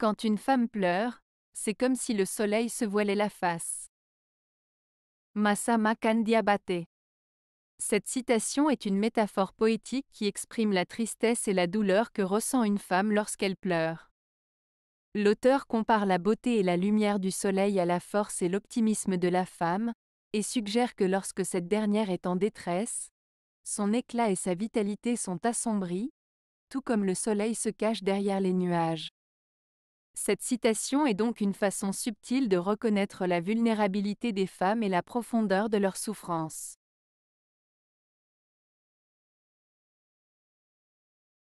Quand une femme pleure, c'est comme si le soleil se voilait la face. Masama Kandiabate. Cette citation est une métaphore poétique qui exprime la tristesse et la douleur que ressent une femme lorsqu'elle pleure. L'auteur compare la beauté et la lumière du soleil à la force et l'optimisme de la femme, et suggère que lorsque cette dernière est en détresse, son éclat et sa vitalité sont assombris, tout comme le soleil se cache derrière les nuages. Cette citation est donc une façon subtile de reconnaître la vulnérabilité des femmes et la profondeur de leur souffrance.